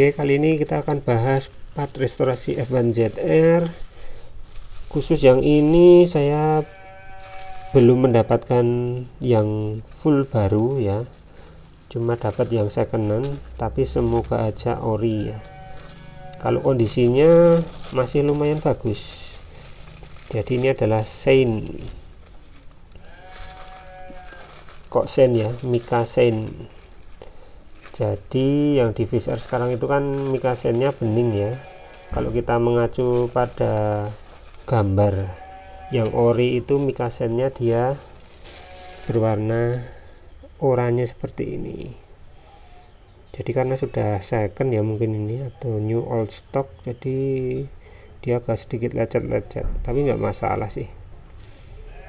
Oke, kali ini kita akan bahas part restorasi F1 ZR. Khusus yang ini saya belum mendapatkan yang full baru ya. Cuma dapat yang secondan, tapi semoga aja ori ya. Kalau kondisinya masih lumayan bagus. Jadi ini adalah Sein. Kok Sein ya? Mika Sein jadi yang di VCR sekarang itu kan mikasennya bening ya kalau kita mengacu pada gambar yang ori itu mikasennya dia berwarna oranye seperti ini jadi karena sudah second ya mungkin ini atau new old stock jadi dia agak sedikit lecet-lecet tapi nggak masalah sih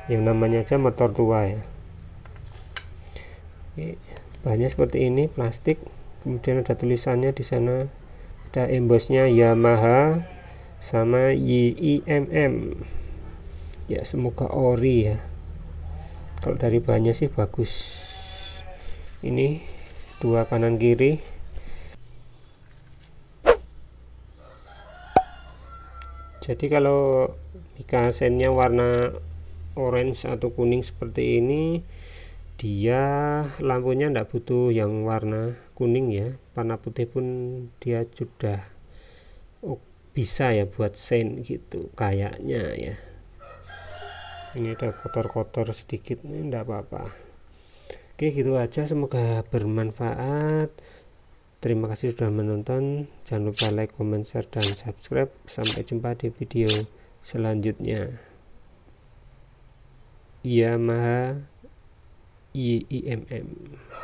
yang namanya aja motor tua ya Oke, bahannya seperti ini plastik kemudian ada tulisannya di sana ada embossnya Yamaha sama YIMM ya semoga ori ya kalau dari bahannya sih bagus ini dua kanan kiri jadi kalau mikasennya warna orange atau kuning seperti ini dia lampunya tidak butuh yang warna kuning ya warna putih pun dia sudah bisa ya buat sein gitu kayaknya ya ini ada kotor-kotor sedikit ini tidak apa-apa oke gitu aja semoga bermanfaat terima kasih sudah menonton jangan lupa like comment share dan subscribe sampai jumpa di video selanjutnya Iya Maha e e m